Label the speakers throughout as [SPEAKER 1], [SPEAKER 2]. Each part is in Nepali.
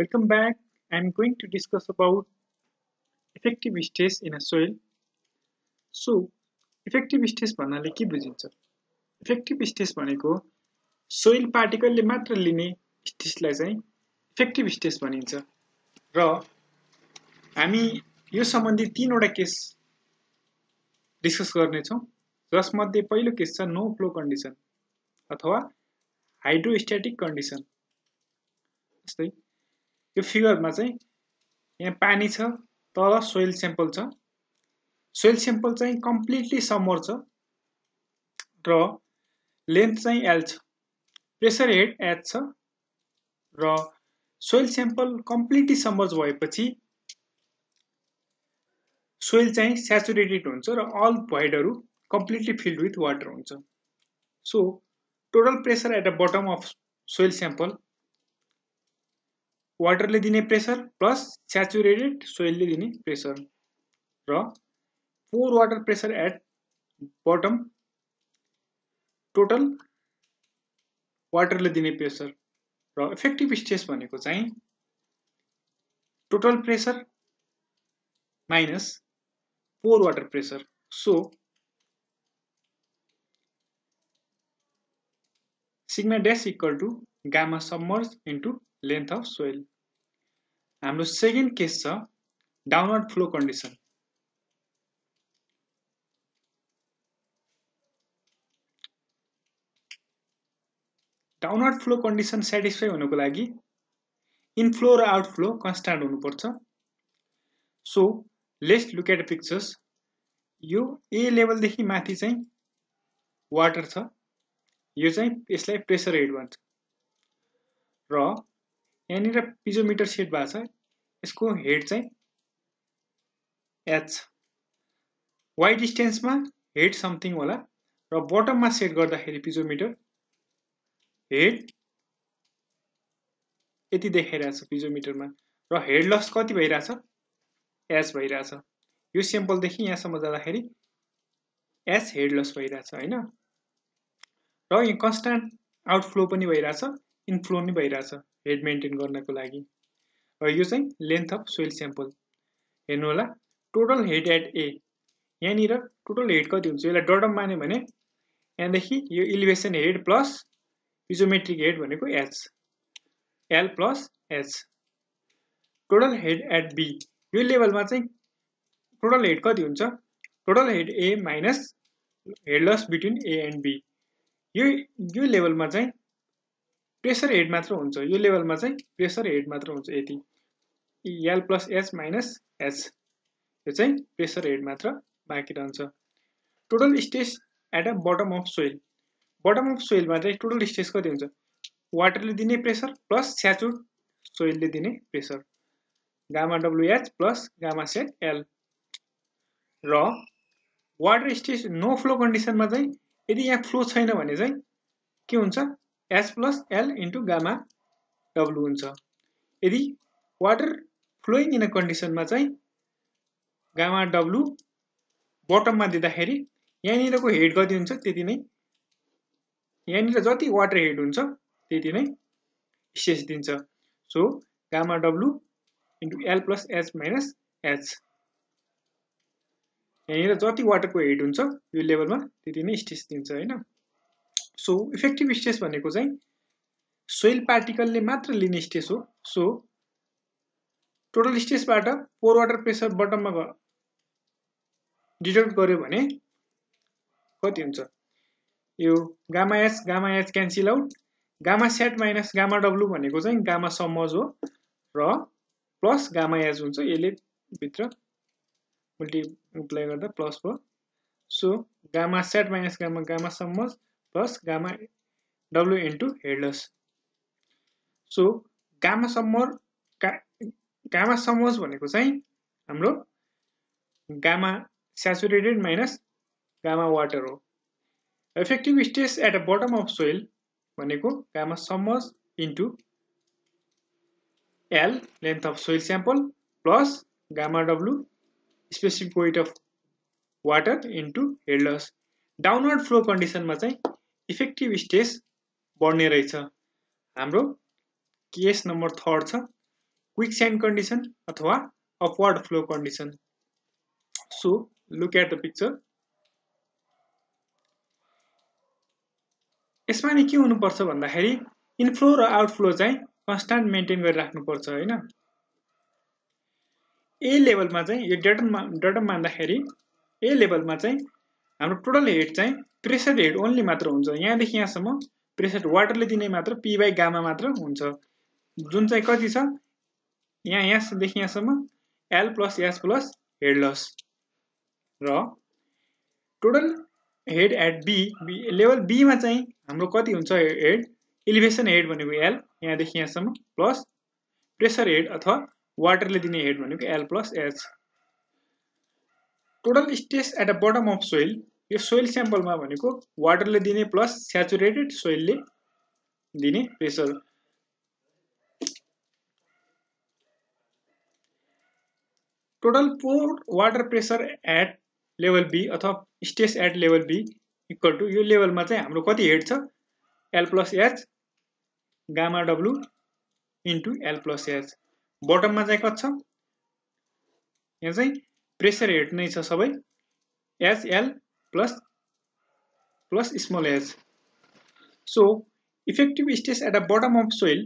[SPEAKER 1] Welcome back. I'm going to discuss about effective stage in a soil so effective stage भन्नाले के बुझिन्छ इफेक्टिभ स्टेज भनेको सोइल पार्टिकलले मात्र लिने स्टेजलाई चाहिँ इफेक्टिभ स्टेज भनिन्छ र हामी यो सम्बन्धी तिनवटा केस डिस्कस गर्नेछौँ जसमध्ये पहिलो केस छ नो फ्लो कन्डिसन अथवा हाइड्रोस्टेटिक कन्डिसन जस्तै त्यो फिगरमा चाहिँ यहाँ पानी छ तल सोइल सेम्पल छ सोइल सेम्पल चाहिँ कम्प्लिटली समर छ र लेन्थ चाहिँ एल छ प्रेसर हेड एच छ र सोइल सेम्पल कम्प्लिटली समर्ज भएपछि सोइल चाहिँ सेचुरेटेड हुन्छ र अल भोइडहरू कम्प्लिटली फिल्ड विथ वाटर हुन्छ so total pressure at the bottom of soil sample ले दिने प्रेसर प्लस सोइल ले दिने प्रेसर रोर water pressure at bottom total water ले दिने प्रेसर र effective stress total pressure minus pore water pressure so sigma dash equal to gamma submerged into length of soil हाम्रो सेकेन्ड केस छ downward flow condition downward flow condition satisfy हुनुको लागि इनफ्लो र आउटफ्लो कन्सट्यान्ट हुनुपर्छ सो लेस्ट लुक एट पिक्चर्स यो ए लेभलदेखि माथि चाहिँ वाटर छ यो चाहिँ यसलाई प्रेसर हेड भन्छ र यहाँनिर पिजोमिटर सेट भएको छ यसको हेड चाहिँ एच वाइ डिस्टेन्समा हेड समथिङ होला र बटममा सेट गर्दाखेरि पिजोमिटर हेड यति देखाइरहेछ पिजोमिटरमा र हेड लस कति भइरहेछ एच भइरहेछ यो सिम्पलदेखि यहाँसम्म जाँदाखेरि एच हेड लस भइरहेछ होइन र यहाँ कन्सटान्ट आउटफ्लो पनि भइरहेछ इनफ्लो पनि भइरहेछ हेड मेन्टेन गर्नको लागि यो चाहिँ लेन्थ अफ सोइल स्याम्पल हेर्नु होला टोटल हेड एट ए यहाँनिर टोटल हेड कति हुन्छ यसलाई डटम मान्यो भने यहाँदेखि यो elevation head plus isometric head भनेको H L plus H total head at B यो लेभलमा चाहिँ टोटल हेड कति हुन्छ total head A minus head loss between A and B यो यो लेभलमा चाहिँ प्रेसर हेड मात्र हुन्छ यो लेभलमा चाहिँ प्रेसर हेड मात्र हुन्छ यति L plus H minus H यो चाहिँ प्रेसर हेड मात्र बाँकी रहन्छ total stage at a bottom of soil bottom of सोइलमा चाहिँ टोटल स्टेज कति हुन्छ वाटरले दिने प्रेसर प्लस स्याचुर सोइलले दिने pressure gamma WH plus gamma sat L र वाटर स्टेज नो फ्लो कन्डिसनमा चाहिँ यदि यहाँ फ्लो छैन भने चाहिँ के हुन्छ S plus L into gamma W हुन्छ यदि वाटर फ्लोइङ इन अ कन्डिसनमा चाहिँ गामा डब्लु बटममा दिँदाखेरि यहाँनिरको हेड कति हुन्छ त्यति नै यहाँनिर जति वाटर हेड हुन्छ त्यति नै स्टेस दिन्छ so gamma W into L plus H minus H यहाँनिर जति वाटरको हेड हुन्छ यो लेभलमा त्यति नै स्टेस दिन्छ होइन सो इफेक्टिभ स्टेज भनेको चाहिँ सोइल पार्टिकलले मात्र लिने स्टेज हो सो टोटल स्टेजबाट पोर वाटर प्रेसर बटममा डिडक्ट गर्यो भने कति हुन्छ यो gamma H gamma H cancel out gamma sat minus gamma W भनेको चाहिँ गामा समज हो र प्लस गामा एच हुन्छ यसले भित्र मल्टिप्लाई गर्दा प्लस भयो so gamma sat minus gamma gamma submerged plus gamma W into headless. So, gamma summer gamma summers भनेको चाहिँ हाम्रो gamma saturated minus gamma water हो. Effective stress at the bottom of soil भनेको gamma summers into L length of soil sample plus gamma W specific weight of water into head loss. flow condition कन्डिसनमा इफेक्टिभ स्टेज बढ्ने रहेछ हाम्रो केस नम्बर थर्ड छ क्विक स्यान्ड कन्डिसन अथवा upward flow condition so look at the picture यसमा नि के हुनुपर्छ भन्दाखेरि इनफ्लो र आउटफ्लो चाहिँ कन्सटान्ट मेन्टेन गरिराख्नुपर्छ होइन ए लेभलमा चाहिँ यो डेटम डेटम मान्दाखेरि ए लेभलमा चाहिँ हाम्रो टोटल हेड चाहिँ प्रेसर हेड ओन्ली मात्र हुन्छ यहाँदेखि यहाँसम्म प्रेसर वाटरले दिने मात्र पी बाई गामा मात्र हुन्छ जुन चाहिँ कति छ यहाँ यहाँदेखि यहाँसम्म L plus S plus head loss र total head at B level बीमा चाहिँ हाम्रो कति हुन्छ हेड इलिभेसन हेड भनेको एल यहाँदेखि यहाँसम्म प्लस प्रेसर हेड अथवा वाटरले दिने हेड भनेको L plus H total stress at a bottom of soil यो सोइल स्याम्पलमा भनेको वाटरले दिने प्लस स्याचुरेटेड सोइलले दिने pressure total pore water pressure at level B अथवा stress at level B equal to यो लेभलमा चाहिँ हाम्रो कति हेड छ L plus H gamma W into L plus H बटममा चाहिँ कति छ यहाँ चाहिँ प्रेसर हेड नै छ सबै HL L plus plus small s. So effective stress at the bottom of soil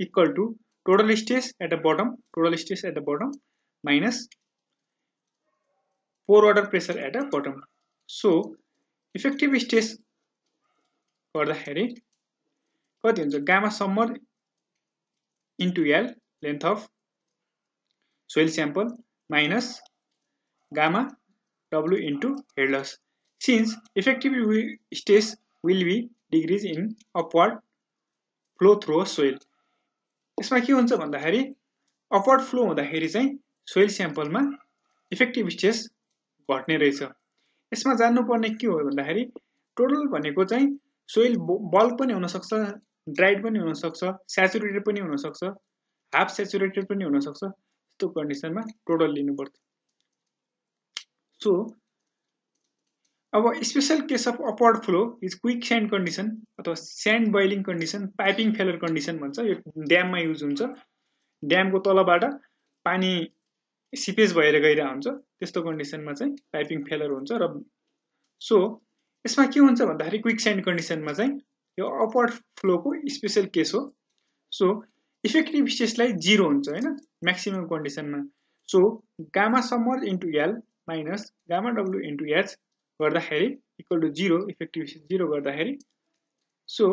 [SPEAKER 1] equal to total stress at the bottom, total stress at the bottom minus pore water pressure at the bottom. So effective stress for the for the हुन्छ gamma into L length of soil sample minus gamma W into into loss. Since effective stress will be decrease in upward flow through soil यसमा के हुन्छ भन्दाखेरि अपवर्ड फ्लो हुँदाखेरि चाहिँ सोइल स्याम्पलमा इफेक्टिभ स्ट्रेस घट्ने रहेछ यसमा जान्नुपर्ने के हो भन्दाखेरि टोटल भनेको चाहिँ सोइल बल्क पनि हुनसक्छ ड्राइड पनि हुनसक्छ सेचुरेटेड पनि हुनसक्छ हाफ सेचुरेटेड पनि हुनसक्छ त्यस्तो कन्डिसनमा टोटल लिनुपर्छ सो अब special case of upward flow is quick sand condition अथवा sand boiling condition piping failure condition भन्छ यो ड्याममा युज हुन्छ ड्यामको तलबाट पानी सिपेज भएर गइरहेको हुन्छ त्यस्तो कन्डिसनमा चाहिँ पाइपिङ फेलर हुन्छ र सो यसमा के हुन्छ भन्दाखेरि क्विक स्यान्ड कन्डिसनमा चाहिँ यो अपवर्ड फ्लोको स्पेसल केस हो सो इफेक्टिभ स्टेसलाई जिरो हुन्छ होइन म्याक्सिमम कन्डिसनमा so gamma submerged into L minus gamma W into H गर्दाखेरि equal to zero effective zero गर्दाखेरि so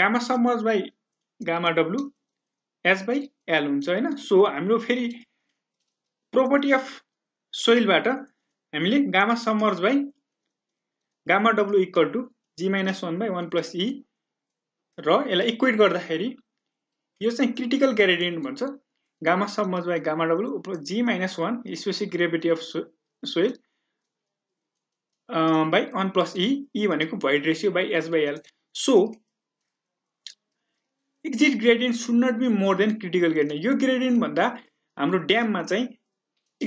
[SPEAKER 1] gamma submerged by gamma W H by L हुन्छ होइन सो हाम्रो फेरि प्रोपर्टी अफ सोइलबाट हामीले gamma submerged by gamma W equal to G minus one by one plus E र यसलाई इक्वेट गर्दाखेरि यो चाहिँ क्रिटिकल ग्रेडियन्ट भन्छ gamma submerged by gamma W G minus one specific gravity of so soil by one plus E E भनेको void ratio by S by L so exit gradient should not be more than critical gradient यो ग्रेडियन्ट भन्दा हाम्रो ड्याममा चाहिँ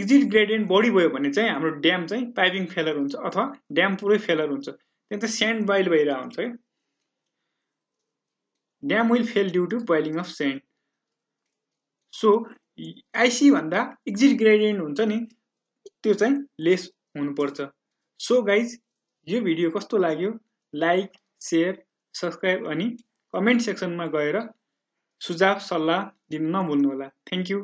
[SPEAKER 1] एक्जिट ग्रेडियन्ट बढी भयो भने चाहिँ हाम्रो ड्याम चाहिँ पाइपिङ फेलर हुन्छ अथवा ड्याम पुरै फेलर हुन्छ त्यहाँ त सेन्ड बोइल भइरहेको हुन्छ क्या dam will fail due to boiling of sand so IC भन्दा एक्जिट ग्रेडियन्ट हुन्छ नि त्यो चाहिँ लेस हुनुपर्छ सो गाइज यो भिडियो कस्तो लाग्यो लाइक सेयर सब्सक्राइब अनि कमेन्ट सेक्सनमा गएर सुझाव सल्लाह दिनु नभुल्नुहोला थ्याङ्क यू